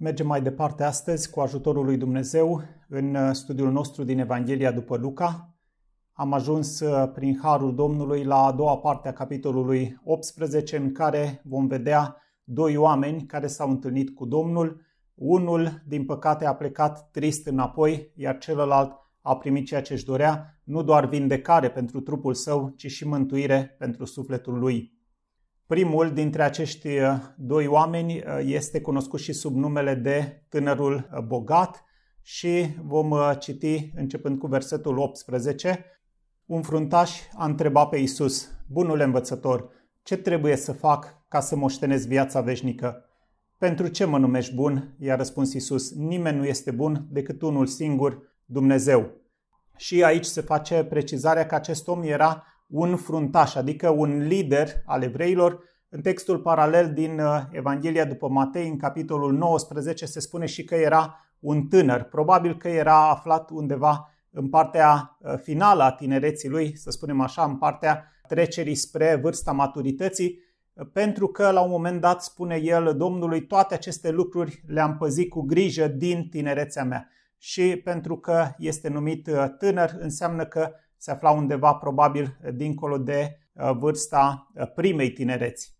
Mergem mai departe astăzi cu ajutorul lui Dumnezeu în uh, studiul nostru din Evanghelia după Luca. Am ajuns uh, prin harul Domnului la a doua parte a capitolului 18 în care vom vedea doi oameni care s-au întâlnit cu Domnul. Unul, din păcate, a plecat trist înapoi, iar celălalt a primit ceea ce își dorea, nu doar vindecare pentru trupul său, ci și mântuire pentru sufletul lui. Primul dintre acești uh, doi oameni uh, este cunoscut și sub numele de tânărul uh, bogat și vom citi începând cu versetul 18. Un fruntaș a întrebat pe Isus, Bunul învățător, ce trebuie să fac ca să moștenesc viața veșnică? Pentru ce mă numești bun? I-a răspuns Isus. Nimeni nu este bun decât unul singur, Dumnezeu. Și aici se face precizarea că acest om era un fruntaș, adică un lider al evreilor. În textul paralel din uh, Evanghelia după Matei, în capitolul 19, se spune și că era un tânăr. Probabil că era aflat undeva în partea uh, finală a tinereții lui, să spunem așa, în partea trecerii spre vârsta maturității, uh, pentru că la un moment dat spune el Domnului toate aceste lucruri le-am păzit cu grijă din tinerețea mea. Și pentru că este numit tânăr, înseamnă că se afla undeva probabil dincolo de uh, vârsta uh, primei tinereți.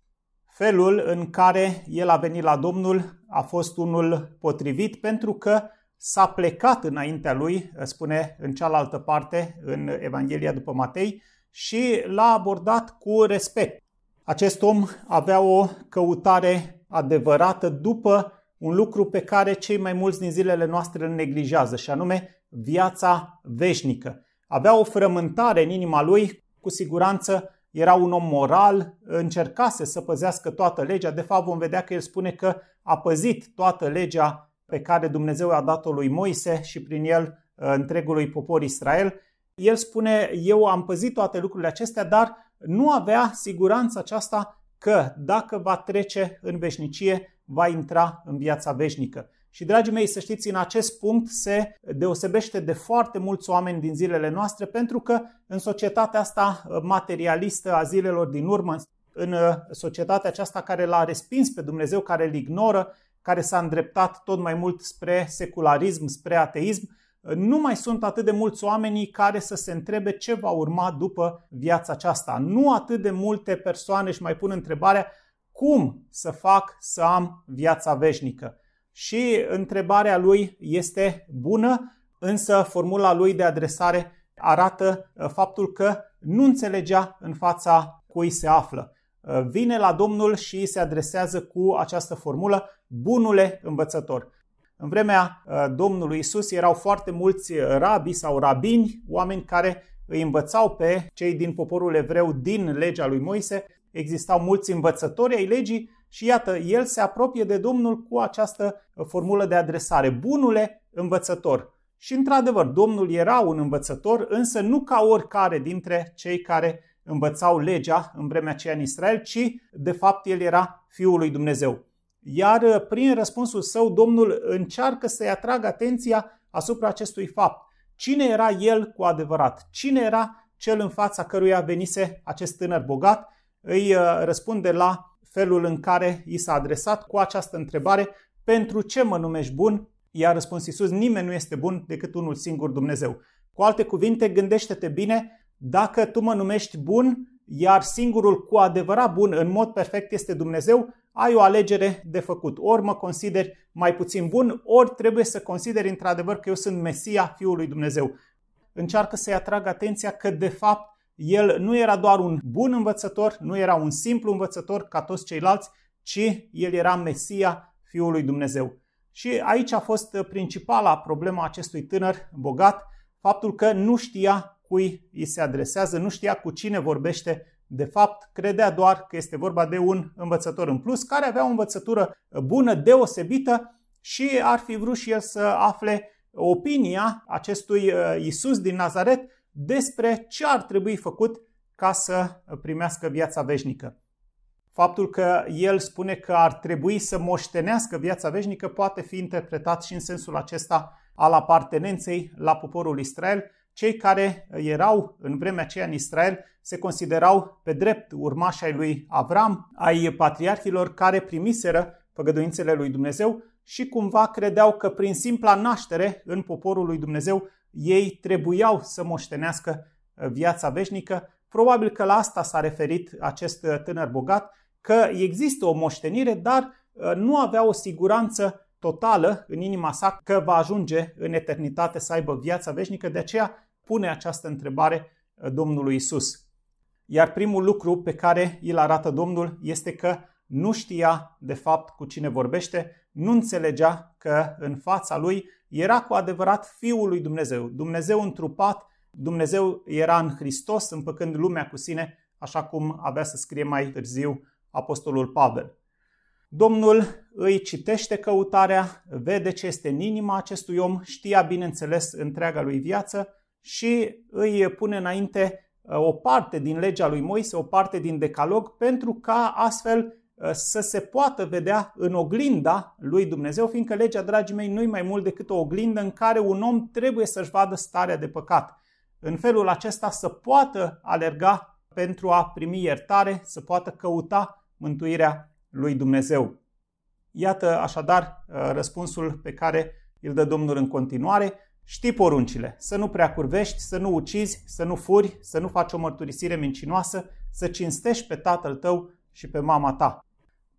Felul în care el a venit la Domnul a fost unul potrivit pentru că s-a plecat înaintea lui, uh, spune în cealaltă parte, în Evanghelia după Matei, și l-a abordat cu respect. Acest om avea o căutare adevărată după un lucru pe care cei mai mulți din zilele noastre îl neglijează, și anume viața veșnică. Avea o frământare în inima lui, cu siguranță era un om moral, încercase să păzească toată legea. De fapt, vom vedea că el spune că a păzit toată legea pe care Dumnezeu a dat-o lui Moise și prin el uh, întregului popor Israel. El spune, eu am păzit toate lucrurile acestea, dar nu avea siguranța aceasta că dacă va trece în veșnicie, va intra în viața veșnică. Și, dragii mei, să știți, în acest punct se deosebește de foarte mulți oameni din zilele noastre, pentru că în societatea asta uh, materialistă a zilelor din urmă, în uh, societatea aceasta care l-a respins pe Dumnezeu, care îl ignoră, care s-a îndreptat tot mai mult spre secularism, spre ateism, uh, nu mai sunt atât de mulți oamenii care să se întrebe ce va urma după viața aceasta. Nu atât de multe persoane își mai pun întrebarea cum să fac să am viața veșnică și întrebarea lui este bună, însă formula lui de adresare arată uh, faptul că nu înțelegea în fața cui se află. Uh, vine la Domnul și se adresează cu această formulă, bunule învățător. În vremea uh, Domnului Isus erau foarte mulți rabi sau rabini, oameni care îi învățau pe cei din poporul evreu din legea lui Moise. Existau mulți învățători ai legii și iată, el se apropie de Domnul cu această uh, formulă de adresare. Bunule învățător! Și într-adevăr, Domnul era un învățător, însă nu ca oricare dintre cei care învățau legea în vremea aceea în Israel, ci de fapt el era Fiul lui Dumnezeu. Iar uh, prin răspunsul său, Domnul încearcă să-i atragă atenția asupra acestui fapt. Cine era el cu adevărat? Cine era cel în fața căruia venise acest tânăr bogat? Îi uh, răspunde la felul în care i s-a adresat cu această întrebare, pentru ce mă numești bun? I-a răspuns Iisus, nimeni nu este bun decât unul singur Dumnezeu. Cu alte cuvinte, gândește-te bine, dacă tu mă numești bun, iar singurul cu adevărat bun în mod perfect este Dumnezeu, ai o alegere de făcut. Ori mă consideri mai puțin bun, ori trebuie să consideri într-adevăr că eu sunt Mesia Fiului Dumnezeu. Încearcă să-i atrag atenția că de fapt el nu era doar un bun învățător, nu era un simplu învățător ca toți ceilalți, ci el era Mesia, fiului Dumnezeu. Și aici a fost principala problema acestui tânăr bogat, faptul că nu știa cui îi se adresează, nu știa cu cine vorbește de fapt, credea doar că este vorba de un învățător în plus, care avea o învățătură bună, deosebită și ar fi vrut și el să afle opinia acestui uh, Isus din Nazaret, despre ce ar trebui făcut ca să primească viața veșnică. Faptul că el spune că ar trebui să moștenească viața veșnică poate fi interpretat și în sensul acesta al apartenenței la poporul Israel. Cei care erau în vremea aceea în Israel se considerau pe drept urmași ai lui Avram, ai patriarhilor care primiseră făgăduințele lui Dumnezeu și cumva credeau că prin simpla naștere în poporul lui Dumnezeu ei trebuiau să moștenească uh, viața veșnică. Probabil că la asta s-a referit acest uh, tânăr bogat, că există o moștenire, dar uh, nu avea o siguranță totală în inima sa că va ajunge în eternitate să aibă viața veșnică, de aceea pune această întrebare Domnului Isus. Iar primul lucru pe care îl arată Domnul este că nu știa de fapt cu cine vorbește, nu înțelegea că în fața lui era cu adevărat Fiul lui Dumnezeu, Dumnezeu întrupat, Dumnezeu era în Hristos, împăcând lumea cu sine, așa cum avea să scrie mai târziu Apostolul Pavel. Domnul îi citește căutarea, vede ce este în inima acestui om, știa bineînțeles întreaga lui viață și îi pune înainte uh, o parte din legea lui Moise, o parte din decalog, pentru ca astfel Uh, să se poată vedea în oglinda lui Dumnezeu, fiindcă legea, dragii mei, nu-i mai mult decât o oglindă în care un om trebuie să-și vadă starea de păcat. În felul acesta să poată alerga pentru a primi iertare, să poată căuta mântuirea lui Dumnezeu. Iată așadar uh, răspunsul pe care îl dă Domnul în continuare. Știi poruncile, să nu prea curvești, să nu ucizi, să nu furi, să nu faci o mărturisire mincinoasă, să cinstești pe tatăl tău și pe mama ta.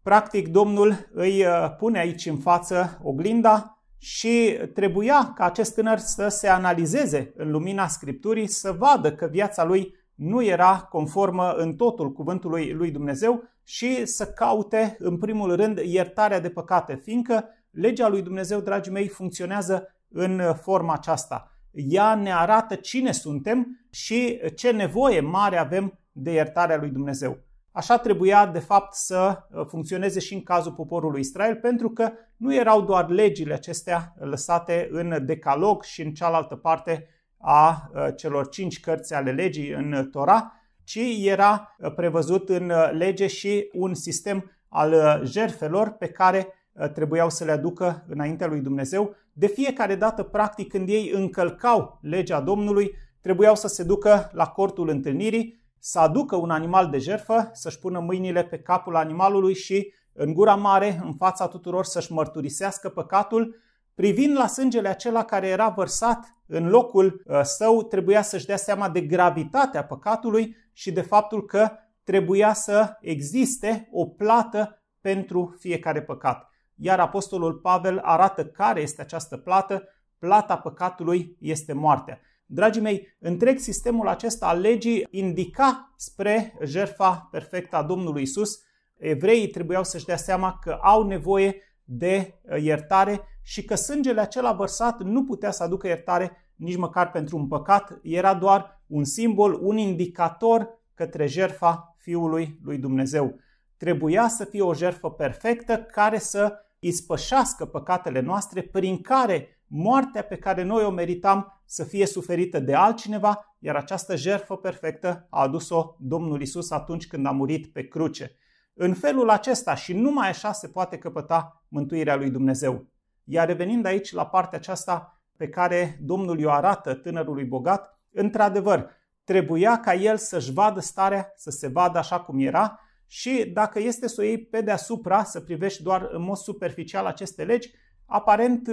Practic, Domnul îi uh, pune aici în față oglinda și trebuia ca acest tânăr să se analizeze în lumina Scripturii, să vadă că viața lui nu era conformă în totul cuvântului lui Dumnezeu și să caute, în primul rând, iertarea de păcate, fiindcă legea lui Dumnezeu, dragii mei, funcționează în forma aceasta. Ea ne arată cine suntem și ce nevoie mare avem de iertarea lui Dumnezeu. Așa trebuia, de fapt, să uh, funcționeze și în cazul poporului Israel, pentru că nu erau doar legile acestea uh, lăsate în decalog și în cealaltă parte a uh, celor cinci cărți ale legii în Tora, ci era prevăzut în lege și un sistem al jerfelor pe care trebuiau să le aducă înaintea lui Dumnezeu. De fiecare dată, practic, când ei încălcau legea Domnului, trebuiau să se ducă la cortul întâlnirii să aducă un animal de jerfă, să-și pună mâinile pe capul animalului și, în gura mare, în fața tuturor, să-și mărturisească păcatul, privind la sângele acela care era vărsat în locul uh, său, trebuia să-și dea seama de gravitatea păcatului și de faptul că trebuia să existe o plată pentru fiecare păcat. Iar Apostolul Pavel arată care este această plată. Plata păcatului este moartea. Dragii mei, întreg sistemul acesta al legii indica spre jertfa perfectă a Domnului Isus. Evreii trebuiau să-și dea seama că au nevoie de uh, iertare și că sângele acela vărsat nu putea să aducă iertare nici măcar pentru un păcat, era doar un simbol, un indicator către jertfa Fiului lui Dumnezeu. Trebuia să fie o jertfă perfectă care să ispășească păcatele noastre prin care moartea pe care noi o meritam să fie suferită de altcineva, iar această jertfă perfectă a adus-o Domnul Isus atunci când a murit pe cruce. În felul acesta și numai așa se poate căpăta mântuirea lui Dumnezeu. Iar revenind aici la partea aceasta pe care Domnul i-o arată tânărului bogat, într-adevăr, trebuia ca el să-și vadă starea, să se vadă așa cum era și dacă este să o iei pe deasupra, să privești doar în mod superficial aceste legi, aparent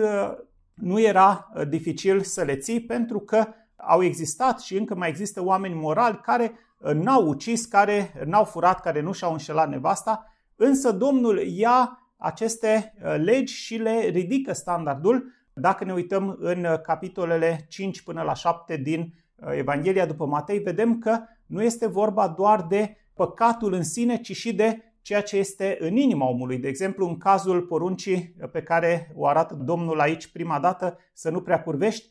nu era uh, dificil să le ții pentru că au existat și încă mai există oameni morali care uh, n-au ucis, care n-au furat, care nu și-au înșelat nevasta, însă Domnul ia aceste uh, legi și le ridică standardul. Dacă ne uităm în capitolele 5 până la 7 din Evanghelia după Matei, vedem că nu este vorba doar de păcatul în sine, ci și de ceea ce este în inima omului. De exemplu, în cazul poruncii pe care o arată Domnul aici prima dată, să nu prea curvești,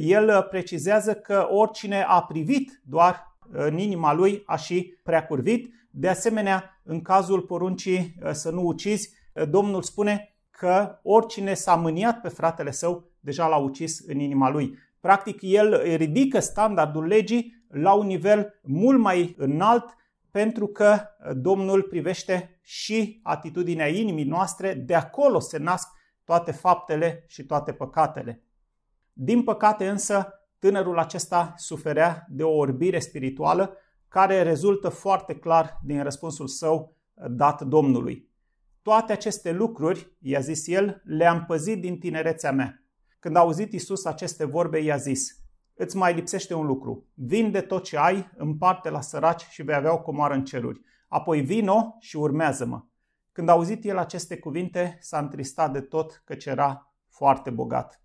el precizează că oricine a privit doar în inima lui a și prea curvit. De asemenea, în cazul poruncii să nu ucizi, Domnul spune că oricine s-a mâniat pe fratele său, deja l-a ucis în inima lui. Practic, el ridică standardul legii la un nivel mult mai înalt pentru că uh, Domnul privește și atitudinea inimii noastre, de acolo se nasc toate faptele și toate păcatele. Din păcate însă, tânărul acesta suferea de o orbire spirituală care rezultă foarte clar din răspunsul său uh, dat Domnului. Toate aceste lucruri, i-a zis el, le-am păzit din tinerețea mea. Când a auzit Isus aceste vorbe, i-a zis, îți mai lipsește un lucru. Vinde tot ce ai, împarte la săraci și vei avea o comoară în ceruri. Apoi vino și urmează-mă. Când a auzit el aceste cuvinte, s-a întristat de tot că era foarte bogat.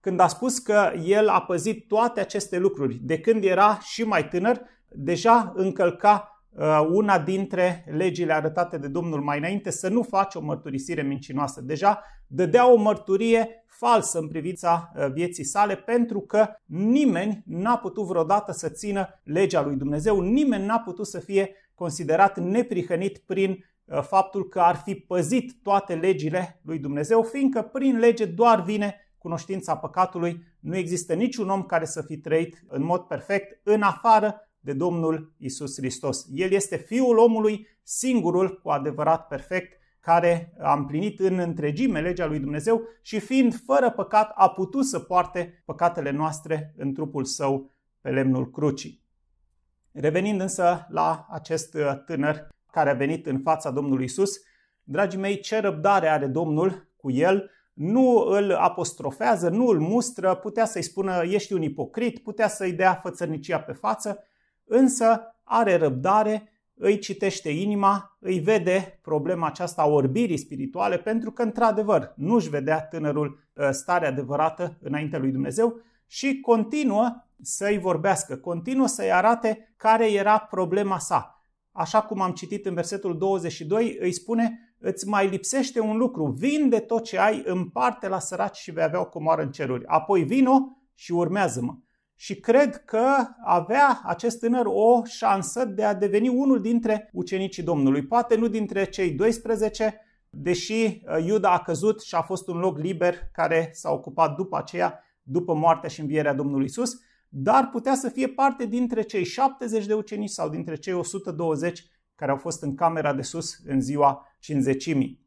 Când a spus că el a păzit toate aceste lucruri de când era și mai tânăr, deja încălca Uh, una dintre legile arătate de Domnul mai înainte, să nu faci o mărturisire mincinoasă. Deja dădea o mărturie falsă în privința uh, vieții sale pentru că nimeni n-a putut vreodată să țină legea lui Dumnezeu, nimeni n-a putut să fie considerat neprihănit prin uh, faptul că ar fi păzit toate legile lui Dumnezeu, fiindcă prin lege doar vine cunoștința păcatului, nu există niciun om care să fi trăit în mod perfect în afară de Domnul Isus Hristos. El este Fiul omului, singurul cu adevărat perfect, care a împlinit în întregime legea lui Dumnezeu și fiind fără păcat a putut să poarte păcatele noastre în trupul său pe lemnul crucii. Revenind însă la acest tânăr care a venit în fața Domnului Isus, dragii mei, ce răbdare are Domnul cu el, nu îl apostrofează, nu îl mustră, putea să-i spună ești un ipocrit, putea să-i dea fățărnicia pe față, însă are răbdare, îi citește inima, îi vede problema aceasta a orbirii spirituale, pentru că, într-adevăr, nu-și vedea tânărul ă, starea adevărată înaintea lui Dumnezeu și continuă să-i vorbească, continuă să-i arate care era problema sa. Așa cum am citit în versetul 22, îi spune, îți mai lipsește un lucru, vinde tot ce ai, împarte la săraci și vei avea o comoară în ceruri. Apoi vino și urmează-mă și cred că avea acest tânăr o șansă de a deveni unul dintre ucenicii Domnului. Poate nu dintre cei 12, deși uh, Iuda a căzut și a fost un loc liber care s-a ocupat după aceea, după moartea și învierea Domnului Isus, dar putea să fie parte dintre cei 70 de ucenici sau dintre cei 120 care au fost în camera de sus în ziua cinzecimii.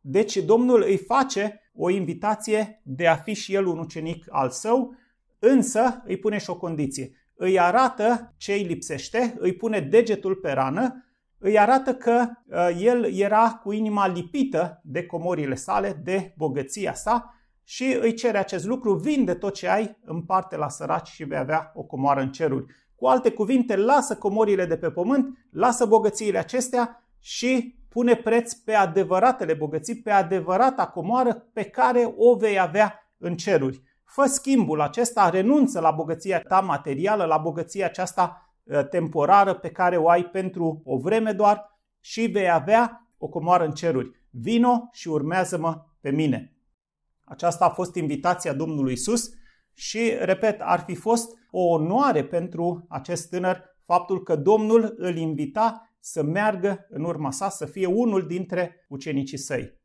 Deci Domnul îi face o invitație de a fi și el un ucenic al său, Însă îi pune și o condiție. Îi arată ce îi lipsește, îi pune degetul pe rană, îi arată că uh, el era cu inima lipită de comorile sale, de bogăția sa și îi cere acest lucru, vinde tot ce ai, împarte la săraci și vei avea o comoară în ceruri. Cu alte cuvinte, lasă comorile de pe pământ, lasă bogățiile acestea și pune preț pe adevăratele bogății, pe adevărata comoară pe care o vei avea în ceruri fă schimbul acesta, renunță la bogăția ta materială, la bogăția aceasta ă, temporară pe care o ai pentru o vreme doar și vei avea o comoară în ceruri. Vino și urmează-mă pe mine. Aceasta a fost invitația Domnului Isus și, repet, ar fi fost o onoare pentru acest tânăr faptul că Domnul îl invita să meargă în urma sa, să fie unul dintre ucenicii săi.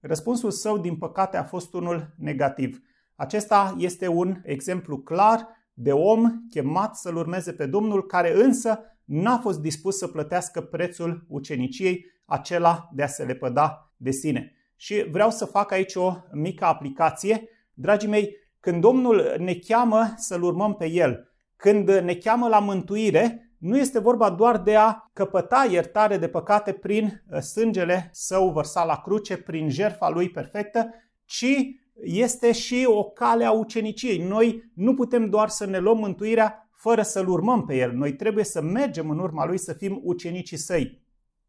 Răspunsul său, din păcate, a fost unul negativ. Acesta este un exemplu clar de om chemat să-L urmeze pe Domnul, care însă n-a fost dispus să plătească prețul uceniciei, acela de a se lepăda de sine. Și vreau să fac aici o mică aplicație. Dragii mei, când Domnul ne cheamă să-L urmăm pe El, când ne cheamă la mântuire, nu este vorba doar de a căpăta iertare de păcate prin uh, sângele său vărsat la cruce, prin jertfa lui perfectă, ci este și o cale a uceniciei. Noi nu putem doar să ne luăm mântuirea fără să-L urmăm pe El. Noi trebuie să mergem în urma Lui să fim ucenicii Săi.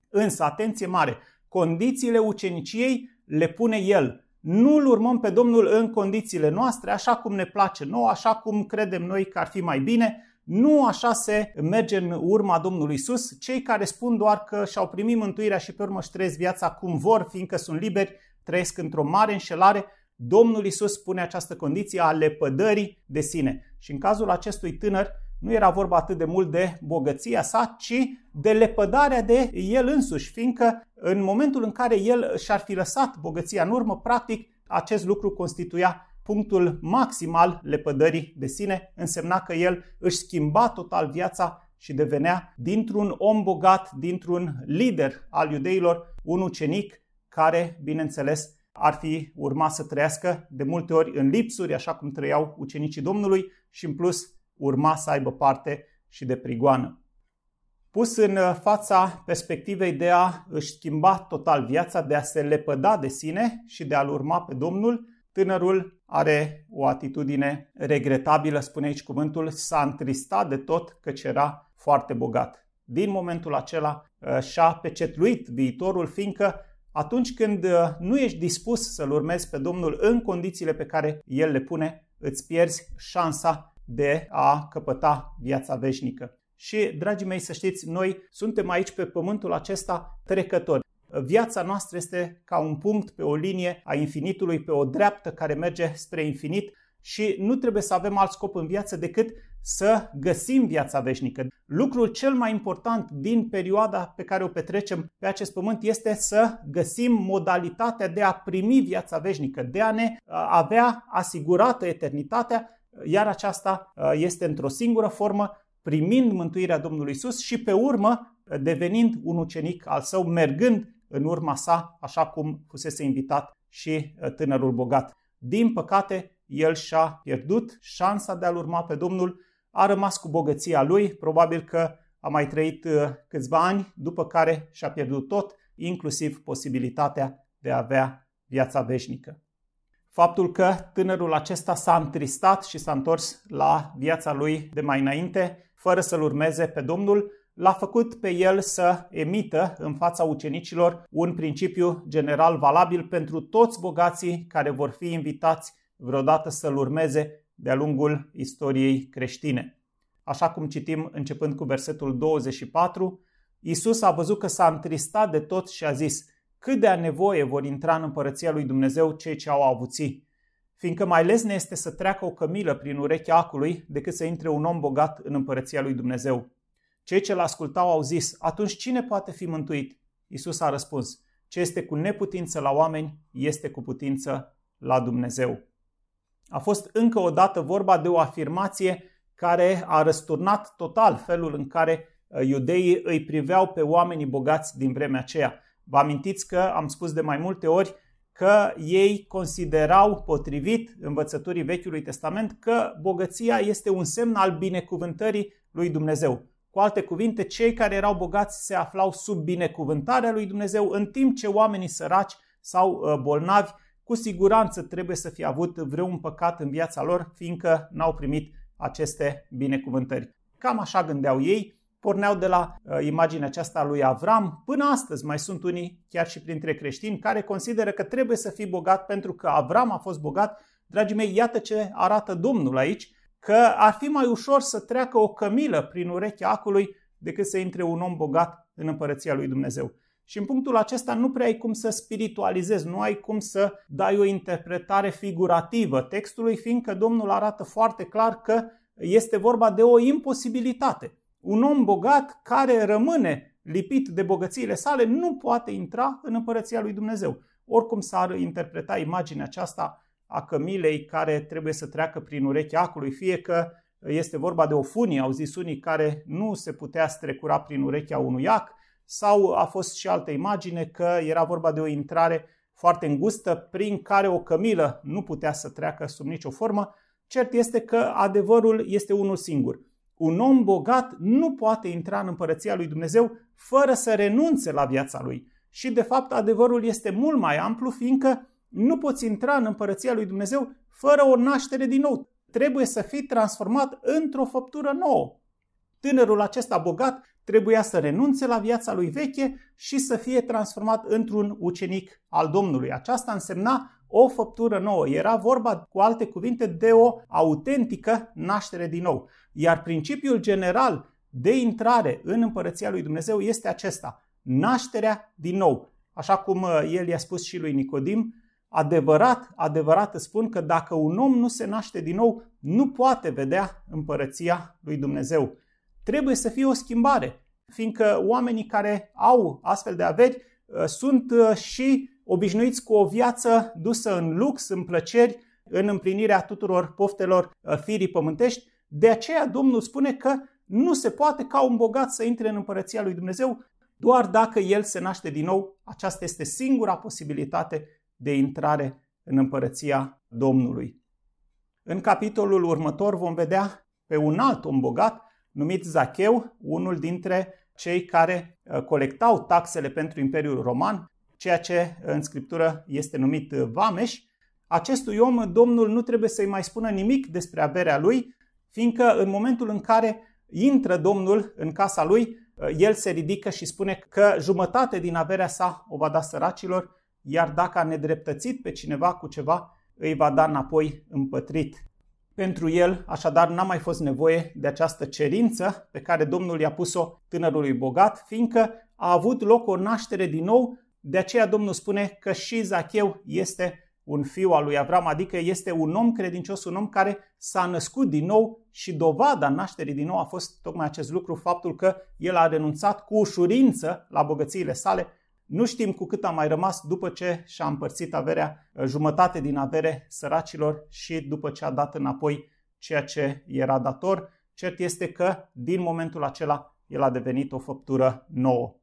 Însă, atenție mare, condițiile uceniciei le pune El. Nu-L urmăm pe Domnul în condițiile noastre, așa cum ne place nouă, așa cum credem noi că ar fi mai bine. Nu așa se merge în urma Domnului Isus. Cei care spun doar că și-au primit mântuirea și pe urmă își trăiesc viața cum vor, fiindcă sunt liberi, trăiesc într-o mare înșelare Domnul Isus spune această condiție a lepădării de sine. Și în cazul acestui tânăr, nu era vorba atât de mult de bogăția sa, ci de lepădarea de el însuși, fiindcă în momentul în care el și-ar fi lăsat bogăția în urmă, practic acest lucru constituia punctul maxim al lepădării de sine, însemna că el își schimba total viața și devenea dintr-un om bogat, dintr-un lider al iudeilor, un ucenic care, bineînțeles, ar fi urma să trăiască de multe ori în lipsuri, așa cum trăiau ucenicii Domnului și în plus urma să aibă parte și de prigoană. Pus în uh, fața perspectivei de a își schimba total viața, de a se lepăda de sine și de a-L urma pe Domnul, tânărul are o atitudine regretabilă, spune aici cuvântul, s-a întristat de tot căci era foarte bogat. Din momentul acela uh, și-a pecetluit viitorul, fiindcă atunci când uh, nu ești dispus să-L urmezi pe Domnul în condițiile pe care El le pune, îți pierzi șansa de a căpăta viața veșnică. Și, dragii mei, să știți, noi suntem aici pe pământul acesta trecători. Viața noastră este ca un punct pe o linie a infinitului, pe o dreaptă care merge spre infinit și nu trebuie să avem alt scop în viață decât să găsim viața veșnică. Lucrul cel mai important din perioada pe care o petrecem pe acest pământ este să găsim modalitatea de a primi viața veșnică, de a ne uh, avea asigurată eternitatea, iar aceasta uh, este într-o singură formă, primind mântuirea Domnului Isus și pe urmă uh, devenind un ucenic al său, mergând în urma sa, așa cum fusese invitat și tânărul bogat. Din păcate, el și-a pierdut șansa de a-L urma pe Domnul, a rămas cu bogăția lui, probabil că a mai trăit uh, câțiva ani, după care și-a pierdut tot, inclusiv posibilitatea de a avea viața veșnică. Faptul că tânărul acesta s-a întristat și s-a întors la viața lui de mai înainte, fără să-l urmeze pe Domnul, l-a făcut pe el să emită în fața ucenicilor un principiu general valabil pentru toți bogații care vor fi invitați vreodată să-l urmeze de-a lungul istoriei creștine. Așa cum citim începând cu versetul 24, Isus a văzut că s-a întristat de tot și a zis, cât de a nevoie vor intra în împărăția lui Dumnezeu cei ce au avuții, fiindcă mai lesne este să treacă o cămilă prin urechea acului decât să intre un om bogat în împărăția lui Dumnezeu. Cei ce l-ascultau au zis, atunci cine poate fi mântuit? Isus a răspuns, ce este cu neputință la oameni, este cu putință la Dumnezeu. A fost încă o dată vorba de o afirmație care a răsturnat total felul în care uh, iudeii îi priveau pe oamenii bogați din vremea aceea. Vă amintiți că am spus de mai multe ori că ei considerau potrivit învățăturii Vechiului Testament că bogăția este un semn al binecuvântării lui Dumnezeu. Cu alte cuvinte, cei care erau bogați se aflau sub binecuvântarea lui Dumnezeu, în timp ce oamenii săraci sau uh, bolnavi cu siguranță trebuie să fi avut vreun păcat în viața lor, fiindcă n-au primit aceste binecuvântări. Cam așa gândeau ei, porneau de la uh, imaginea aceasta lui Avram. Până astăzi mai sunt unii, chiar și printre creștini, care consideră că trebuie să fii bogat pentru că Avram a fost bogat. Dragii mei, iată ce arată Domnul aici, că ar fi mai ușor să treacă o cămilă prin urechea acului decât să intre un om bogat în împărăția lui Dumnezeu. Și în punctul acesta nu prea ai cum să spiritualizezi, nu ai cum să dai o interpretare figurativă textului, fiindcă Domnul arată foarte clar că este vorba de o imposibilitate. Un om bogat care rămâne lipit de bogățiile sale nu poate intra în împărăția lui Dumnezeu. Oricum s-ar interpreta imaginea aceasta a cămilei care trebuie să treacă prin urechea acului, fie că este vorba de o funie, au zis unii, care nu se putea strecura prin urechea unui ac, sau a fost și altă imagine că era vorba de o intrare foarte îngustă prin care o cămilă nu putea să treacă sub nicio formă. Cert este că adevărul este unul singur. Un om bogat nu poate intra în împărăția lui Dumnezeu fără să renunțe la viața lui. Și de fapt adevărul este mult mai amplu fiindcă nu poți intra în împărăția lui Dumnezeu fără o naștere din nou. Trebuie să fii transformat într-o făptură nouă. Tânărul acesta bogat trebuia să renunțe la viața lui veche și să fie transformat într-un ucenic al Domnului. Aceasta însemna o făptură nouă. Era vorba, cu alte cuvinte, de o autentică naștere din nou. Iar principiul general de intrare în împărăția lui Dumnezeu este acesta. Nașterea din nou. Așa cum uh, el i-a spus și lui Nicodim, adevărat, adevărat spun că dacă un om nu se naște din nou, nu poate vedea împărăția lui Dumnezeu trebuie să fie o schimbare, fiindcă oamenii care au astfel de averi uh, sunt uh, și obișnuiți cu o viață dusă în lux, în plăceri, în împlinirea tuturor poftelor uh, firii pământești. De aceea Domnul spune că nu se poate ca un bogat să intre în împărăția lui Dumnezeu doar dacă el se naște din nou. Aceasta este singura posibilitate de intrare în împărăția Domnului. În capitolul următor vom vedea pe un alt om bogat numit Zacheu, unul dintre cei care uh, colectau taxele pentru Imperiul Roman, ceea ce uh, în scriptură este numit uh, Vameș. Acestui om, Domnul nu trebuie să-i mai spună nimic despre averea lui, fiindcă în momentul în care intră Domnul în casa lui, el se ridică și spune că jumătate din averea sa o va da săracilor, iar dacă a nedreptățit pe cineva cu ceva, îi va da înapoi împătrit. Pentru el, așadar, n-a mai fost nevoie de această cerință pe care Domnul i-a pus-o tânărului bogat, fiindcă a avut loc o naștere din nou, de aceea Domnul spune că și Zacheu este un fiu al lui Avram, adică este un om credincios, un om care s-a născut din nou și dovada nașterii din nou a fost tocmai acest lucru, faptul că el a renunțat cu ușurință la bogățiile sale nu știm cu cât a mai rămas după ce și-a împărțit averea, eh, jumătate din avere săracilor și după ce a dat înapoi ceea ce era dator. Cert este că din momentul acela el a devenit o făptură nouă.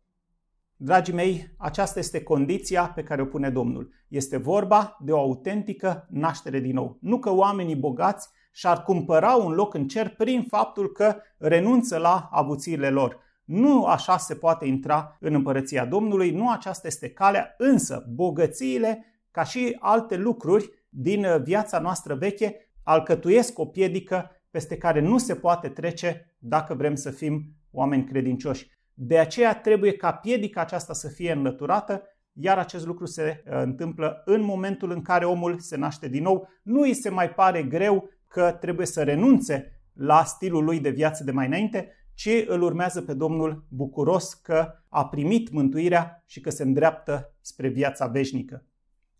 Dragii mei, aceasta este condiția pe care o pune Domnul. Este vorba de o autentică naștere din nou. Nu că oamenii bogați și-ar cumpăra un loc în cer prin faptul că renunță la avuțiile lor, nu așa se poate intra în împărăția Domnului, nu aceasta este calea, însă bogățiile, ca și alte lucruri din uh, viața noastră veche, alcătuiesc o piedică peste care nu se poate trece dacă vrem să fim oameni credincioși. De aceea trebuie ca piedica aceasta să fie înlăturată, iar acest lucru se uh, întâmplă în momentul în care omul se naște din nou. Nu îi se mai pare greu că trebuie să renunțe la stilul lui de viață de mai înainte, ci îl urmează pe Domnul bucuros că a primit mântuirea și că se îndreaptă spre viața veșnică.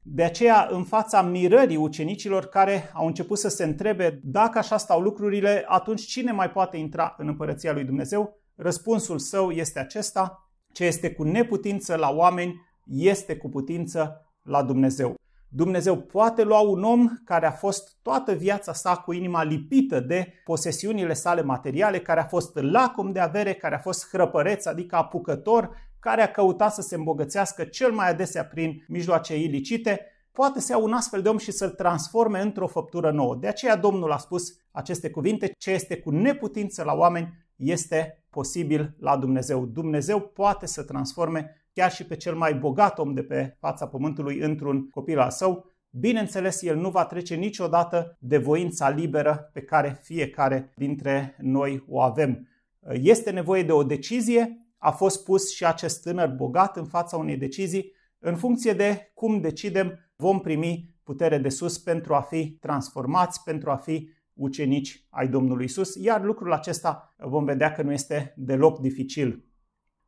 De aceea, în fața mirării ucenicilor care au început să se întrebe dacă așa stau lucrurile, atunci cine mai poate intra în împărăția lui Dumnezeu? Răspunsul său este acesta, ce este cu neputință la oameni, este cu putință la Dumnezeu. Dumnezeu poate lua un om care a fost toată viața sa cu inima lipită de posesiunile sale materiale, care a fost lacom de avere, care a fost hrăpăreț, adică apucător, care a căutat să se îmbogățească cel mai adesea prin mijloace ilicite, poate să ia un astfel de om și să-l transforme într-o făptură nouă. De aceea Domnul a spus aceste cuvinte, ce este cu neputință la oameni este posibil la Dumnezeu. Dumnezeu poate să transforme chiar și pe cel mai bogat om de pe fața pământului într-un copil al său, bineînțeles, el nu va trece niciodată de voința liberă pe care fiecare dintre noi o avem. Este nevoie de o decizie, a fost pus și acest tânăr bogat în fața unei decizii, în funcție de cum decidem, vom primi putere de sus pentru a fi transformați, pentru a fi ucenici ai Domnului Isus, iar lucrul acesta vom vedea că nu este deloc dificil.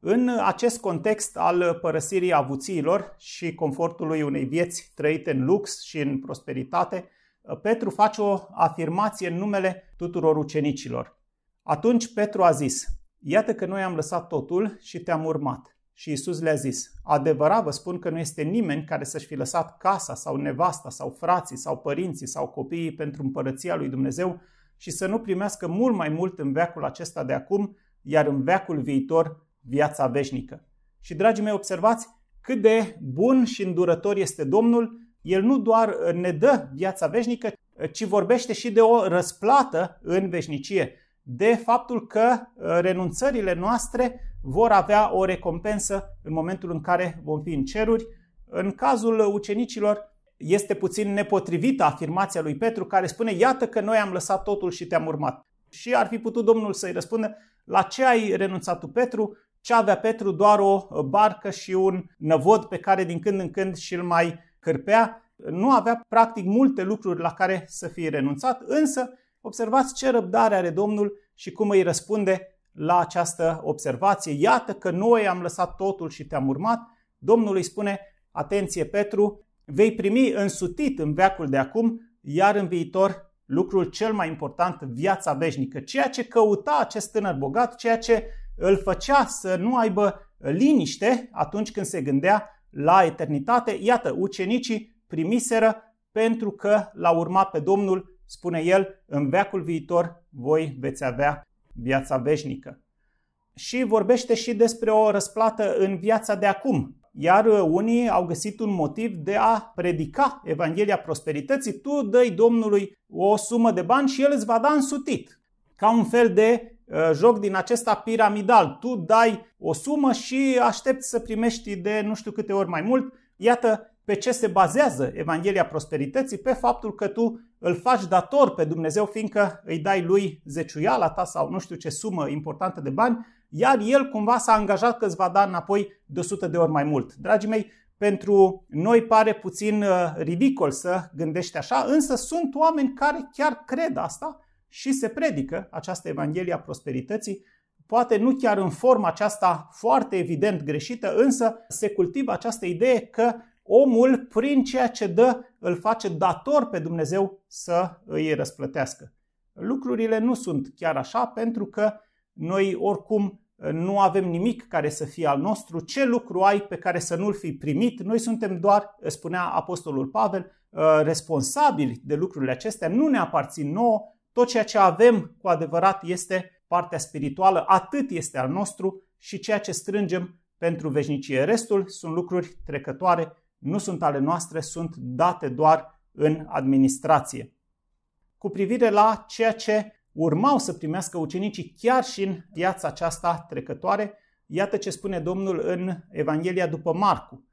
În acest context al părăsirii avuțiilor și confortului unei vieți trăite în lux și în prosperitate, Petru face o afirmație în numele tuturor ucenicilor. Atunci Petru a zis, iată că noi am lăsat totul și te-am urmat. Și Isus le-a zis, adevărat vă spun că nu este nimeni care să-și fi lăsat casa sau nevasta sau frații sau părinții sau copiii pentru împărăția lui Dumnezeu și să nu primească mult mai mult în veacul acesta de acum, iar în veacul viitor viața veșnică. Și, dragii mei, observați cât de bun și îndurător este Domnul. El nu doar ne dă viața veșnică, ci vorbește și de o răsplată în veșnicie, de faptul că uh, renunțările noastre vor avea o recompensă în momentul în care vom fi în ceruri. În cazul ucenicilor, este puțin nepotrivită afirmația lui Petru care spune, iată că noi am lăsat totul și te-am urmat. Și ar fi putut Domnul să-i răspundă, la ce ai renunțat tu, Petru? ce avea Petru doar o uh, barcă și un năvod pe care din când în când și-l mai cârpea. Nu avea practic multe lucruri la care să fie renunțat, însă observați ce răbdare are Domnul și cum îi răspunde la această observație. Iată că noi am lăsat totul și te-am urmat. Domnul îi spune, atenție Petru, vei primi însutit în veacul de acum, iar în viitor lucrul cel mai important, viața veșnică. Ceea ce căuta acest tânăr bogat, ceea ce îl făcea să nu aibă liniște atunci când se gândea la eternitate. Iată, ucenicii primiseră pentru că l-a urmat pe Domnul, spune el, în veacul viitor voi veți avea viața veșnică. Și vorbește și despre o răsplată în viața de acum. Iar unii au găsit un motiv de a predica Evanghelia prosperității. Tu dai Domnului o sumă de bani și El îți va da însutit. Ca un fel de Uh, joc din acesta piramidal. Tu dai o sumă și aștepți să primești de nu știu câte ori mai mult. Iată pe ce se bazează Evanghelia Prosperității, pe faptul că tu îl faci dator pe Dumnezeu, fiindcă îi dai lui zeciuiala ta sau nu știu ce sumă importantă de bani, iar el cumva s-a angajat că îți va da înapoi de 100 de ori mai mult. Dragii mei, pentru noi pare puțin uh, ridicol să gândești așa, însă sunt oameni care chiar cred asta și se predică această Evanghelie a prosperității, poate nu chiar în forma aceasta foarte evident greșită, însă se cultivă această idee că omul, prin ceea ce dă, îl face dator pe Dumnezeu să îi răsplătească. Lucrurile nu sunt chiar așa, pentru că noi oricum nu avem nimic care să fie al nostru, ce lucru ai pe care să nu-l fi primit. Noi suntem doar, spunea Apostolul Pavel, ă, responsabili de lucrurile acestea, nu ne aparțin nouă, tot ceea ce avem cu adevărat este partea spirituală, atât este al nostru și ceea ce strângem pentru veșnicie. Restul sunt lucruri trecătoare, nu sunt ale noastre, sunt date doar în administrație. Cu privire la ceea ce urmau să primească ucenicii chiar și în viața aceasta trecătoare, iată ce spune Domnul în Evanghelia după Marcu.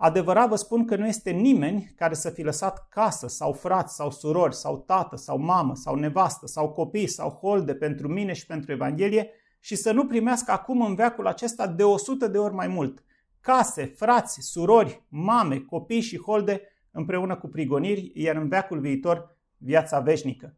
Adevărat vă spun că nu este nimeni care să fi lăsat casă sau frați sau surori sau tată sau mamă sau nevastă sau copii sau holde pentru mine și pentru Evanghelie și să nu primească acum în veacul acesta de 100 de ori mai mult. Case, frați, surori, mame, copii și holde împreună cu prigoniri, iar în veacul viitor viața veșnică.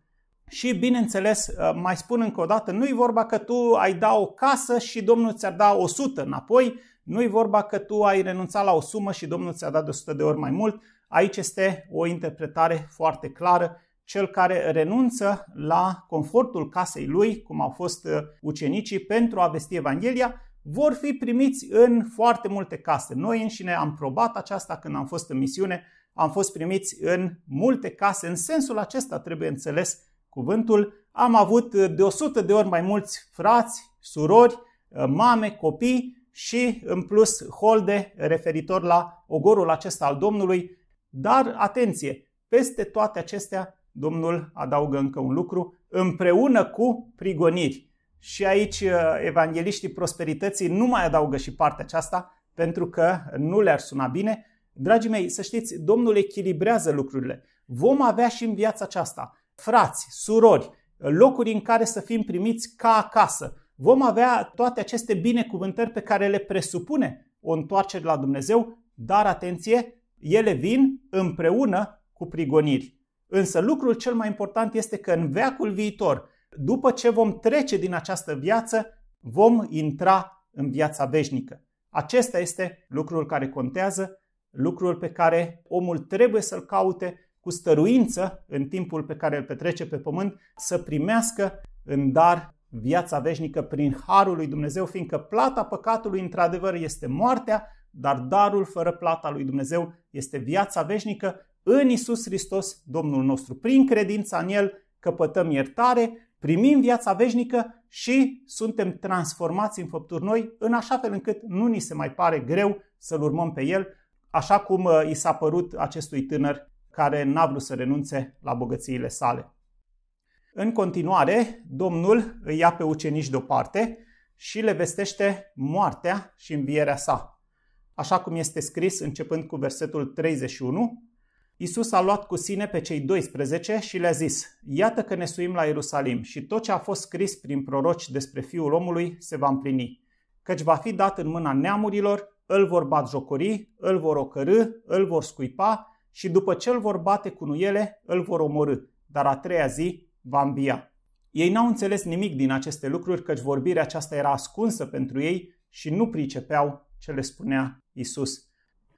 Și bineînțeles, uh, mai spun încă o dată, nu-i vorba că tu ai da o casă și Domnul ți-ar da 100 înapoi, nu-i vorba că tu ai renunțat la o sumă și Domnul ți-a dat de 100 de ori mai mult. Aici este o interpretare foarte clară. Cel care renunță la confortul casei lui, cum au fost uh, ucenicii, pentru a vesti Evanghelia, vor fi primiți în foarte multe case. Noi înșine am probat aceasta când am fost în misiune, am fost primiți în multe case. În sensul acesta trebuie înțeles cuvântul. Am avut uh, de 100 de ori mai mulți frați, surori, uh, mame, copii și, în plus, holde referitor la ogorul acesta al Domnului. Dar, atenție, peste toate acestea, Domnul adaugă încă un lucru, împreună cu prigoniri. Și aici uh, evangeliștii prosperității nu mai adaugă și partea aceasta, pentru că nu le-ar suna bine. Dragii mei, să știți, Domnul echilibrează lucrurile. Vom avea și în viața aceasta frați, surori, locuri în care să fim primiți ca acasă, vom avea toate aceste binecuvântări pe care le presupune o întoarcere la Dumnezeu, dar atenție, ele vin împreună cu prigoniri. Însă lucrul cel mai important este că în veacul viitor, după ce vom trece din această viață, vom intra în viața veșnică. Acesta este lucrul care contează, lucrul pe care omul trebuie să-l caute cu stăruință în timpul pe care îl petrece pe pământ, să primească în dar viața veșnică prin harul lui Dumnezeu, fiindcă plata păcatului într-adevăr este moartea, dar darul fără plata lui Dumnezeu este viața veșnică în Isus Hristos, Domnul nostru. Prin credința în El căpătăm iertare, primim viața veșnică și suntem transformați în făpturi noi, în așa fel încât nu ni se mai pare greu să-L urmăm pe El, așa cum uh, i s-a părut acestui tânăr care n-a vrut să renunțe la bogățiile sale. În continuare, Domnul îi ia pe ucenici deoparte și le vestește moartea și învierea sa. Așa cum este scris începând cu versetul 31, Isus a luat cu sine pe cei 12 și le-a zis, Iată că ne suim la Ierusalim și tot ce a fost scris prin proroci despre Fiul omului se va împlini, căci va fi dat în mâna neamurilor, îl vor bat jocuri, îl vor ocărâ, îl vor scuipa și după ce îl vor bate cu nuiele, îl vor omorâ, dar a treia zi va Ei n-au înțeles nimic din aceste lucruri, căci vorbirea aceasta era ascunsă pentru ei și nu pricepeau ce le spunea Isus.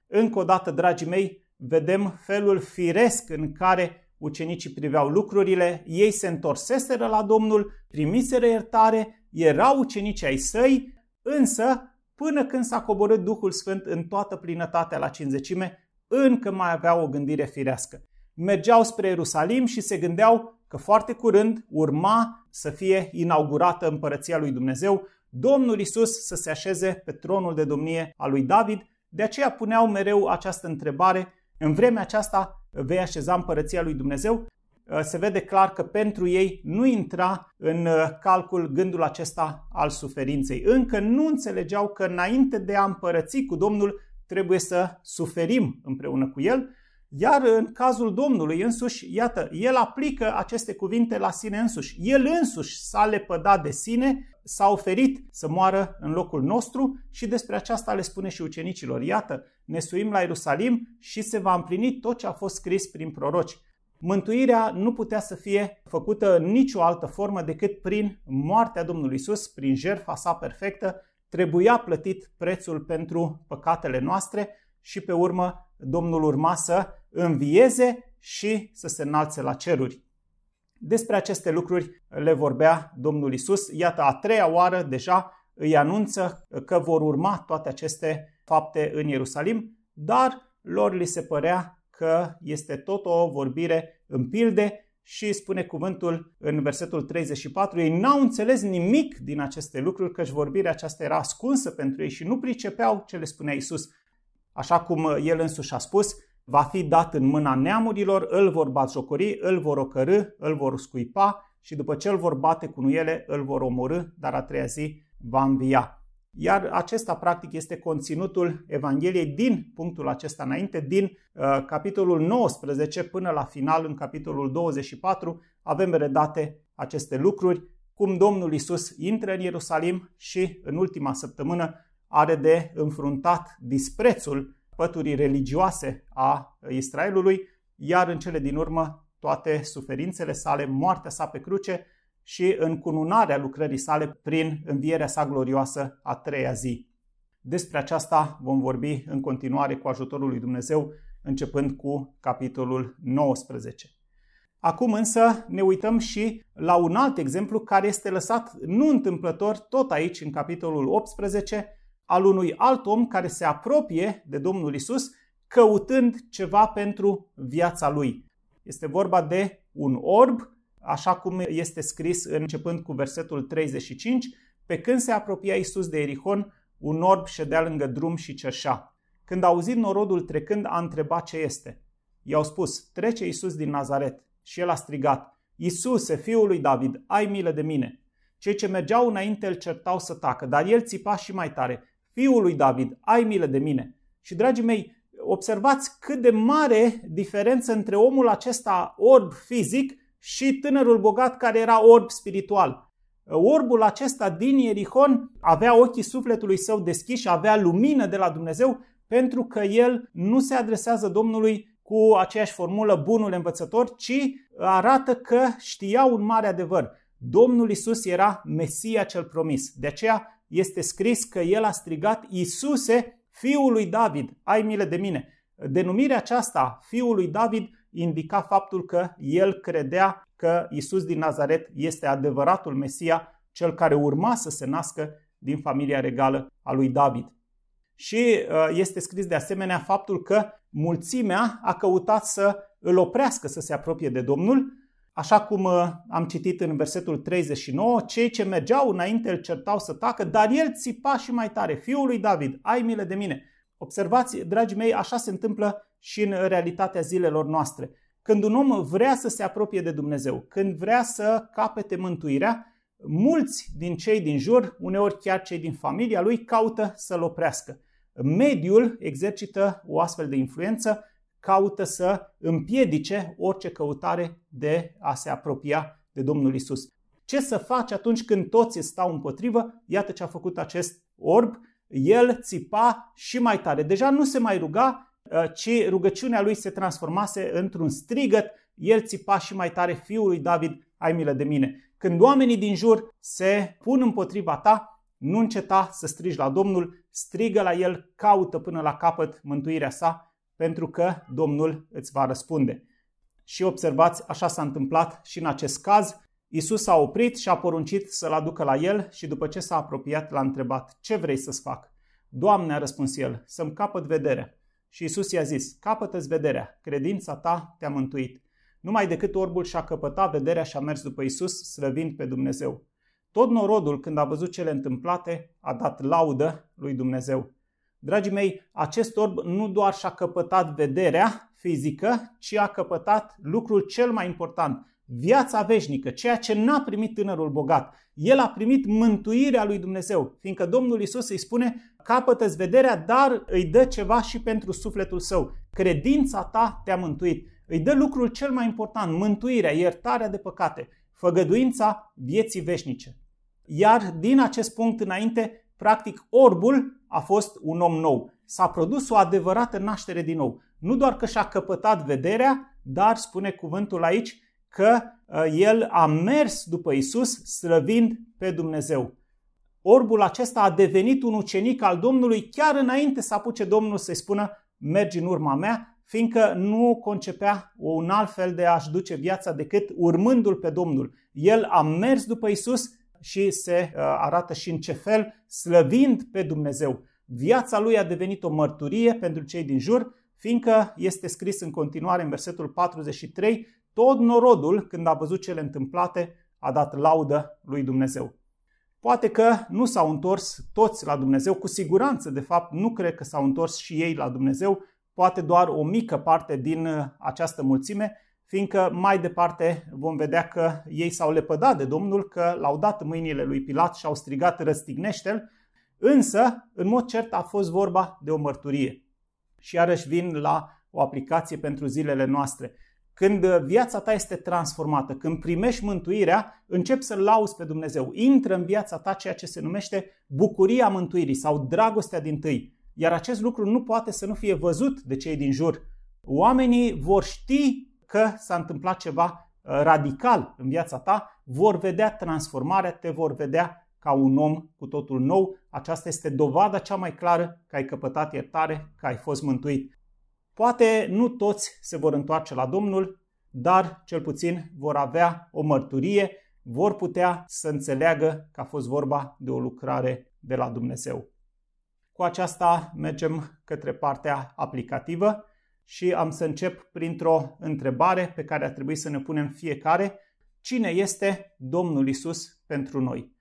Încă o dată, dragii mei, vedem felul firesc în care ucenicii priveau lucrurile, ei se întorseseră la Domnul, primiseră iertare, erau ucenicii ai săi, însă până când s-a coborât Duhul Sfânt în toată plinătatea la cinzecime, încă mai aveau o gândire firească. Mergeau spre Ierusalim și se gândeau că foarte curând urma să fie inaugurată împărăția lui Dumnezeu, Domnul Isus să se așeze pe tronul de domnie al lui David, de aceea puneau mereu această întrebare, în vremea aceasta vei așeza împărăția lui Dumnezeu? Uh, se vede clar că pentru ei nu intra în uh, calcul gândul acesta al suferinței. Încă nu înțelegeau că înainte de a împărăți cu Domnul trebuie să suferim împreună cu El iar în cazul Domnului însuși, iată, el aplică aceste cuvinte la sine însuși. El însuși s-a lepădat de sine, s-a oferit să moară în locul nostru și despre aceasta le spune și ucenicilor. Iată, ne suim la Ierusalim și se va împlini tot ce a fost scris prin proroci. Mântuirea nu putea să fie făcută în nicio altă formă decât prin moartea Domnului Isus, prin jertfa sa perfectă, trebuia plătit prețul pentru păcatele noastre și pe urmă Domnul urma să învieze și să se înalțe la ceruri. Despre aceste lucruri le vorbea Domnul Isus. Iată, a treia oară deja îi anunță că vor urma toate aceste fapte în Ierusalim, dar lor li se părea că este tot o vorbire în pilde și spune cuvântul în versetul 34, ei n-au înțeles nimic din aceste lucruri, căci vorbirea aceasta era ascunsă pentru ei și nu pricepeau ce le spunea Isus. Așa cum el însuși a spus, va fi dat în mâna neamurilor, îl vor batjocori, îl vor ocărâ, îl vor scuipa și după ce îl vor bate cu nuiele, îl vor omorâ, dar a treia zi va învia. Iar acesta, practic, este conținutul Evangheliei din punctul acesta înainte, din uh, capitolul 19 până la final, în capitolul 24, avem redate aceste lucruri, cum Domnul Isus intră în Ierusalim și, în ultima săptămână, are de înfruntat disprețul păturii religioase a Israelului, iar în cele din urmă toate suferințele sale, moartea sa pe cruce și încununarea lucrării sale prin învierea sa glorioasă a treia zi. Despre aceasta vom vorbi în continuare cu ajutorul lui Dumnezeu, începând cu capitolul 19. Acum însă ne uităm și la un alt exemplu care este lăsat nu întâmplător tot aici în capitolul 18, al unui alt om care se apropie de Domnul Isus, căutând ceva pentru viața lui. Este vorba de un orb, așa cum este scris începând cu versetul 35, pe când se apropia Isus de Erihon, un orb ședea lângă drum și cerșa. Când a auzit norodul trecând, a întrebat ce este. I-au spus, trece Isus din Nazaret. Și el a strigat, Iisuse, fiul lui David, ai milă de mine. Cei ce mergeau înainte îl certau să tacă, dar el țipa și mai tare, fiul lui David, ai milă de mine. Și dragii mei, observați cât de mare diferență între omul acesta orb fizic și tânărul bogat care era orb spiritual. Orbul acesta din Ierihon avea ochii sufletului său deschiși, avea lumină de la Dumnezeu, pentru că el nu se adresează Domnului cu aceeași formulă bunul învățător, ci arată că știa un mare adevăr. Domnul Isus era Mesia cel promis. De aceea este scris că el a strigat Iisuse, fiul lui David, ai milă de mine. Denumirea aceasta, fiul lui David, indica faptul că el credea că Iisus din Nazaret este adevăratul Mesia, cel care urma să se nască din familia regală a lui David. Și uh, este scris de asemenea faptul că mulțimea a căutat să îl oprească să se apropie de Domnul, Așa cum uh, am citit în versetul 39, cei ce mergeau înainte îl certau să tacă, dar el țipa și mai tare, fiul lui David, ai milă de mine. Observați, dragii mei, așa se întâmplă și în realitatea zilelor noastre. Când un om vrea să se apropie de Dumnezeu, când vrea să capete mântuirea, mulți din cei din jur, uneori chiar cei din familia lui, caută să-l oprească. Mediul exercită o astfel de influență, caută să împiedice orice căutare de a se apropia de Domnul Isus. Ce să faci atunci când toți stau împotrivă? Iată ce a făcut acest orb. El țipa și mai tare. Deja nu se mai ruga, uh, ci rugăciunea lui se transformase într-un strigăt. El țipa și mai tare, fiul lui David, ai milă de mine. Când oamenii din jur se pun împotriva ta, nu înceta să strigi la Domnul, strigă la el, caută până la capăt mântuirea sa pentru că Domnul îți va răspunde. Și observați, așa s-a întâmplat și în acest caz. Isus a oprit și a poruncit să-l aducă la el și după ce s-a apropiat l-a întrebat, ce vrei să-ți fac? Doamne, a răspuns el, să-mi capăt vederea. Și Isus i-a zis, capătă-ți vederea, credința ta te-a mântuit. Numai decât orbul și-a căpătat vederea și a mers după Isus, slăvind pe Dumnezeu. Tot norodul, când a văzut cele întâmplate, a dat laudă lui Dumnezeu. Dragii mei, acest orb nu doar și-a căpătat vederea fizică, ci a căpătat lucrul cel mai important, viața veșnică, ceea ce n-a primit tânărul bogat. El a primit mântuirea lui Dumnezeu, fiindcă Domnul Isus îi spune, capătă vederea, dar îi dă ceva și pentru sufletul său. Credința ta te-a mântuit. Îi dă lucrul cel mai important, mântuirea, iertarea de păcate, făgăduința vieții veșnice. Iar din acest punct înainte, Practic, orbul a fost un om nou. S-a produs o adevărată naștere din nou. Nu doar că și-a căpătat vederea, dar spune cuvântul aici că uh, el a mers după Isus slăvind pe Dumnezeu. Orbul acesta a devenit un ucenic al Domnului chiar înainte să apuce Domnul să-i spună mergi în urma mea, fiindcă nu concepea un alt fel de a-și duce viața decât urmându-l pe Domnul. El a mers după Isus și se uh, arată și în ce fel, slăvind pe Dumnezeu. Viața lui a devenit o mărturie pentru cei din jur, fiindcă este scris în continuare în versetul 43, tot norodul, când a văzut cele întâmplate, a dat laudă lui Dumnezeu. Poate că nu s-au întors toți la Dumnezeu, cu siguranță, de fapt, nu cred că s-au întors și ei la Dumnezeu, poate doar o mică parte din uh, această mulțime, fiindcă mai departe vom vedea că ei s-au lepădat de Domnul, că l-au dat mâinile lui Pilat și au strigat răstignește-l, însă, în mod cert, a fost vorba de o mărturie. Și iarăși vin la o aplicație pentru zilele noastre. Când viața ta este transformată, când primești mântuirea, începi să-L lauzi pe Dumnezeu. Intră în viața ta ceea ce se numește bucuria mântuirii sau dragostea din tâi. Iar acest lucru nu poate să nu fie văzut de cei din jur. Oamenii vor ști că s-a întâmplat ceva uh, radical în viața ta, vor vedea transformarea, te vor vedea ca un om cu totul nou. Aceasta este dovada cea mai clară că ai căpătat iertare, că ai fost mântuit. Poate nu toți se vor întoarce la Domnul, dar cel puțin vor avea o mărturie, vor putea să înțeleagă că a fost vorba de o lucrare de la Dumnezeu. Cu aceasta mergem către partea aplicativă și am să încep printr-o întrebare pe care ar trebui să ne punem fiecare. Cine este Domnul Isus pentru noi?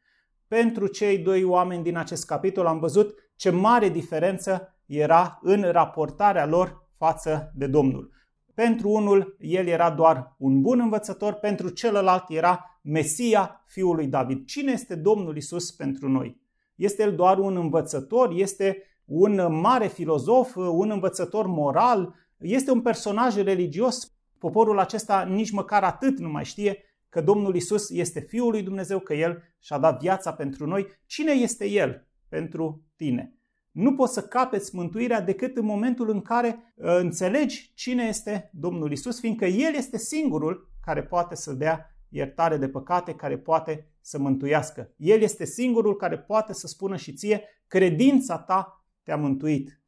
Pentru cei doi oameni din acest capitol am văzut ce mare diferență era în raportarea lor față de Domnul. Pentru unul, el era doar un bun învățător, pentru celălalt era Mesia, fiul lui David. Cine este Domnul Isus pentru noi? Este el doar un învățător? Este un mare filozof, un învățător moral, este un personaj religios, poporul acesta nici măcar atât nu mai știe că Domnul Isus este Fiul lui Dumnezeu, că El și-a dat viața pentru noi. Cine este El pentru tine? Nu poți să capeți mântuirea decât în momentul în care uh, înțelegi cine este Domnul Isus, fiindcă El este singurul care poate să dea iertare de păcate, care poate să mântuiască. El este singurul care poate să spună și ție, credința ta te-a mântuit.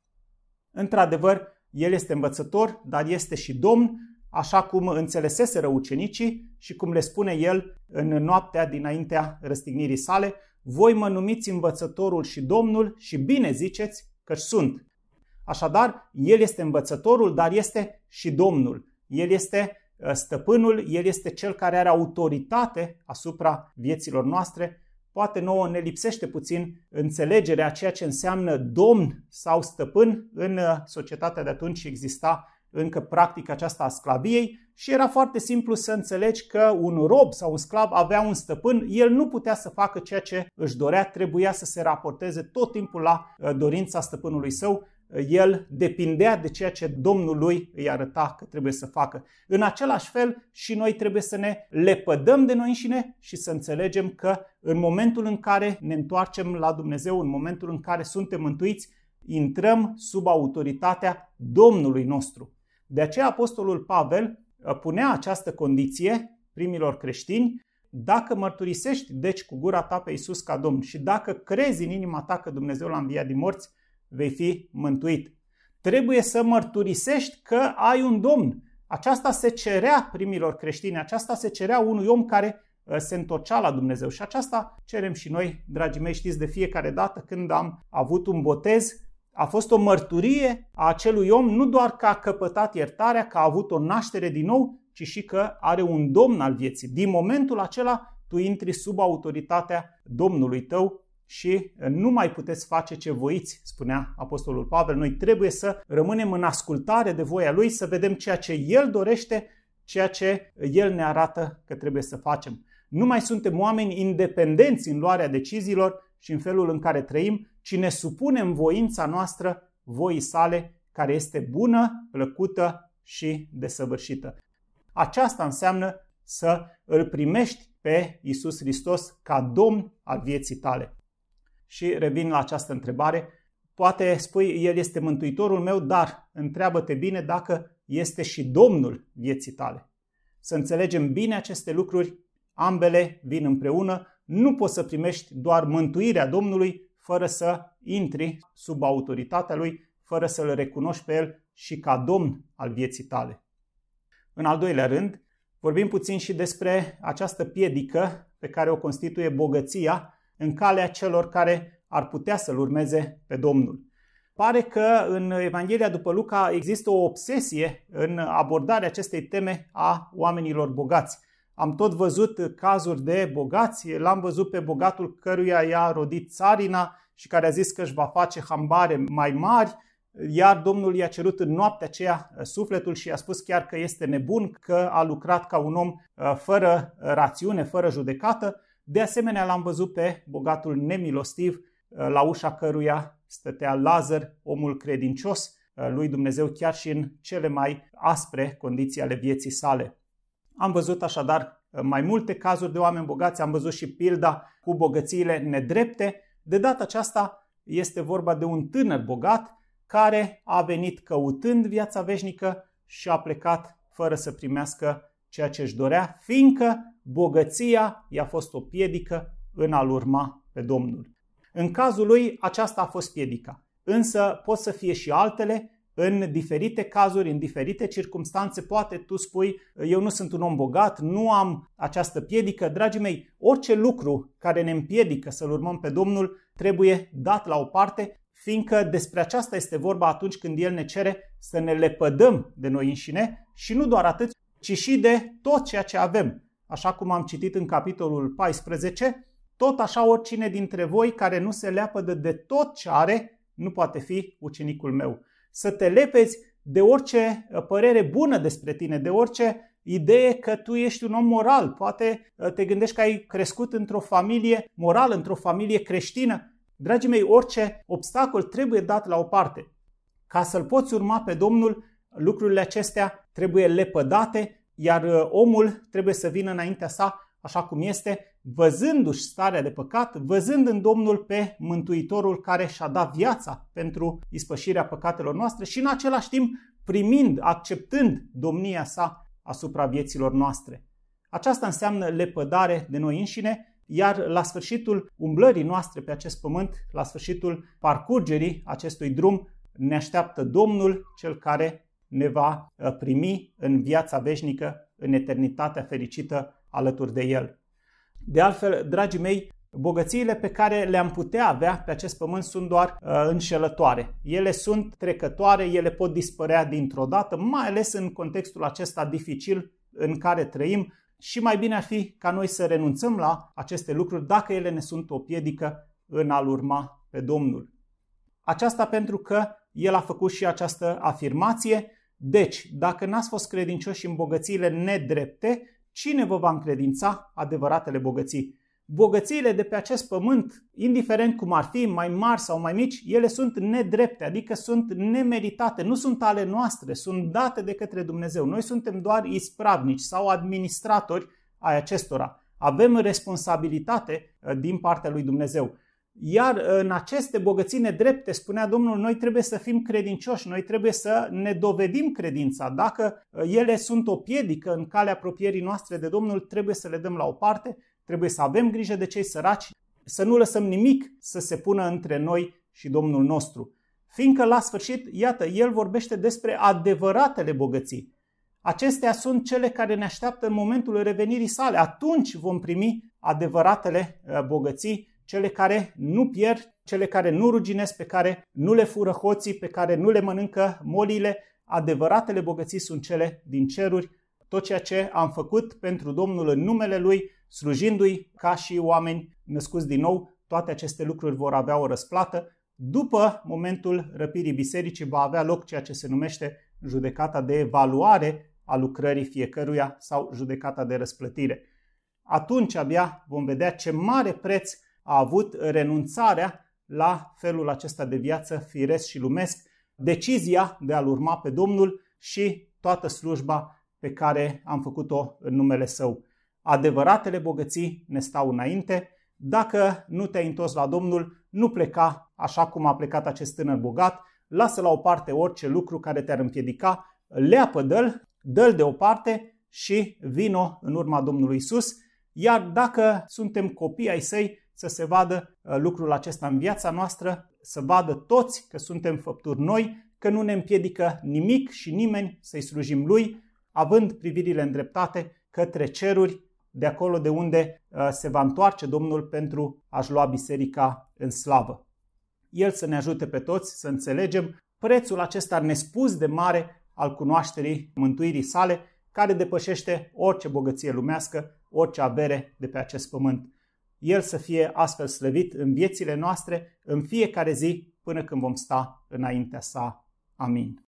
Într-adevăr, el este învățător, dar este și domn, așa cum înțeleseseră ucenicii și cum le spune el în noaptea dinaintea răstignirii sale, voi mă numiți învățătorul și domnul și bine ziceți că sunt. Așadar, el este învățătorul, dar este și domnul. El este ă, stăpânul, el este cel care are autoritate asupra vieților noastre poate nouă ne lipsește puțin înțelegerea ceea ce înseamnă domn sau stăpân. În uh, societatea de atunci exista încă practica aceasta a sclaviei și era foarte simplu să înțelegi că un rob sau un sclav avea un stăpân, el nu putea să facă ceea ce își dorea, trebuia să se raporteze tot timpul la uh, dorința stăpânului său el depindea de ceea ce Domnul lui îi arăta că trebuie să facă. În același fel și noi trebuie să ne lepădăm de noi înșine și să înțelegem că în momentul în care ne întoarcem la Dumnezeu, în momentul în care suntem mântuiți, intrăm sub autoritatea Domnului nostru. De aceea Apostolul Pavel uh, punea această condiție primilor creștini, dacă mărturisești deci cu gura ta pe Iisus ca Domn și dacă crezi în inima ta că Dumnezeu l-a înviat din morți, vei fi mântuit. Trebuie să mărturisești că ai un domn. Aceasta se cerea primilor creștini, aceasta se cerea unui om care uh, se întorcea la Dumnezeu și aceasta cerem și noi, dragii mei, știți de fiecare dată când am avut un botez, a fost o mărturie a acelui om nu doar că a căpătat iertarea, că a avut o naștere din nou, ci și că are un domn al vieții. Din momentul acela, tu intri sub autoritatea Domnului tău și eh, nu mai puteți face ce voiți, spunea Apostolul Pavel. Noi trebuie să rămânem în ascultare de voia lui, să vedem ceea ce el dorește, ceea ce el ne arată că trebuie să facem. Nu mai suntem oameni independenți în luarea deciziilor și în felul în care trăim, ci ne supunem voința noastră voii sale, care este bună, plăcută și desăvârșită. Aceasta înseamnă să îl primești pe Isus Hristos ca Domn al vieții tale. Și revin la această întrebare. Poate spui, El este Mântuitorul meu, dar întreabă-te bine dacă este și Domnul vieții tale. Să înțelegem bine aceste lucruri, ambele vin împreună. Nu poți să primești doar mântuirea Domnului fără să intri sub autoritatea Lui, fără să-L recunoști pe El și ca Domn al vieții tale. În al doilea rând, vorbim puțin și despre această piedică pe care o constituie bogăția în calea celor care ar putea să-L urmeze pe Domnul. Pare că în Evanghelia după Luca există o obsesie în abordarea acestei teme a oamenilor bogați. Am tot văzut cazuri de bogați, l-am văzut pe bogatul căruia i-a rodit țarina și care a zis că își va face hambare mai mari, iar Domnul i-a cerut în noaptea aceea sufletul și i-a spus chiar că este nebun, că a lucrat ca un om uh, fără rațiune, fără judecată de asemenea, l-am văzut pe bogatul nemilostiv, uh, la ușa căruia stătea Lazar, omul credincios uh, lui Dumnezeu, chiar și în cele mai aspre condiții ale vieții sale. Am văzut așadar uh, mai multe cazuri de oameni bogați, am văzut și pilda cu bogățiile nedrepte. De data aceasta este vorba de un tânăr bogat care a venit căutând viața veșnică și a plecat fără să primească ceea ce își dorea, fiindcă bogăția i-a fost o piedică în a-L urma pe Domnul. În cazul lui, aceasta a fost piedica. Însă pot să fie și altele, în diferite cazuri, în diferite circunstanțe, poate tu spui, eu nu sunt un om bogat, nu am această piedică. Dragii mei, orice lucru care ne împiedică să-L urmăm pe Domnul trebuie dat la o parte, fiindcă despre aceasta este vorba atunci când El ne cere să ne lepădăm de noi înșine și nu doar atât, ci și de tot ceea ce avem. Așa cum am citit în capitolul 14, tot așa oricine dintre voi care nu se leapă de tot ce are, nu poate fi ucenicul meu. Să te lepezi de orice uh, părere bună despre tine, de orice idee că tu ești un om moral. Poate uh, te gândești că ai crescut într-o familie morală, într-o familie creștină. Dragii mei, orice obstacol trebuie dat la o parte. Ca să-L poți urma pe Domnul, lucrurile acestea trebuie lepădate, iar uh, omul trebuie să vină înaintea sa așa cum este, văzându-și starea de păcat, văzând în Domnul pe Mântuitorul care și-a dat viața pentru ispășirea păcatelor noastre și în același timp primind, acceptând domnia sa asupra vieților noastre. Aceasta înseamnă lepădare de noi înșine, iar la sfârșitul umblării noastre pe acest pământ, la sfârșitul parcurgerii acestui drum, ne așteaptă Domnul, cel care ne va uh, primi în viața veșnică, în eternitatea fericită alături de El. De altfel, dragii mei, Bogățiile pe care le-am putea avea pe acest pământ sunt doar uh, înșelătoare. Ele sunt trecătoare, ele pot dispărea dintr-o dată, mai ales în contextul acesta dificil în care trăim și mai bine ar fi ca noi să renunțăm la aceste lucruri dacă ele ne sunt o piedică în a urma pe Domnul. Aceasta pentru că El a făcut și această afirmație deci, dacă n-ați fost credincioși în bogățiile nedrepte, cine vă va încredința adevăratele bogății? Bogățiile de pe acest pământ, indiferent cum ar fi, mai mari sau mai mici, ele sunt nedrepte, adică sunt nemeritate, nu sunt ale noastre, sunt date de către Dumnezeu. Noi suntem doar ispravnici sau administratori ai acestora. Avem responsabilitate uh, din partea lui Dumnezeu. Iar uh, în aceste bogății nedrepte, spunea Domnul, noi trebuie să fim credincioși, noi trebuie să ne dovedim credința. Dacă uh, ele sunt o piedică în calea apropierii noastre de Domnul, trebuie să le dăm la o parte, trebuie să avem grijă de cei săraci, să nu lăsăm nimic să se pună între noi și Domnul nostru. Fiindcă la sfârșit, iată, el vorbește despre adevăratele bogății. Acestea sunt cele care ne așteaptă în momentul revenirii sale. Atunci vom primi adevăratele uh, bogății cele care nu pierd, cele care nu ruginesc, pe care nu le fură hoții, pe care nu le mănâncă molile. Adevăratele bogății sunt cele din ceruri, tot ceea ce am făcut pentru Domnul în numele Lui, slujindu-i ca și oameni născuți din nou, toate aceste lucruri vor avea o răsplată. După momentul răpirii bisericii va avea loc ceea ce se numește judecata de evaluare a lucrării fiecăruia sau judecata de răsplătire. Atunci abia vom vedea ce mare preț a avut renunțarea la felul acesta de viață firesc și lumesc, decizia de a-L urma pe Domnul și toată slujba pe care am făcut-o în numele Său. Adevăratele bogății ne stau înainte. Dacă nu te-ai întors la Domnul, nu pleca așa cum a plecat acest tânăr bogat, lasă la o parte orice lucru care te-ar împiedica, leapădă-l, dă-l deoparte și vino în urma Domnului Isus. Iar dacă suntem copii ai săi, să se vadă uh, lucrul acesta în viața noastră, să vadă toți că suntem făpturi noi, că nu ne împiedică nimic și nimeni să-i slujim lui, având privirile îndreptate către ceruri, de acolo de unde uh, se va întoarce Domnul pentru a-și lua biserica în slavă. El să ne ajute pe toți să înțelegem prețul acesta nespus de mare al cunoașterii mântuirii sale, care depășește orice bogăție lumească, orice avere de pe acest pământ. El să fie astfel slăvit în viețile noastre, în fiecare zi, până când vom sta înaintea sa. Amin.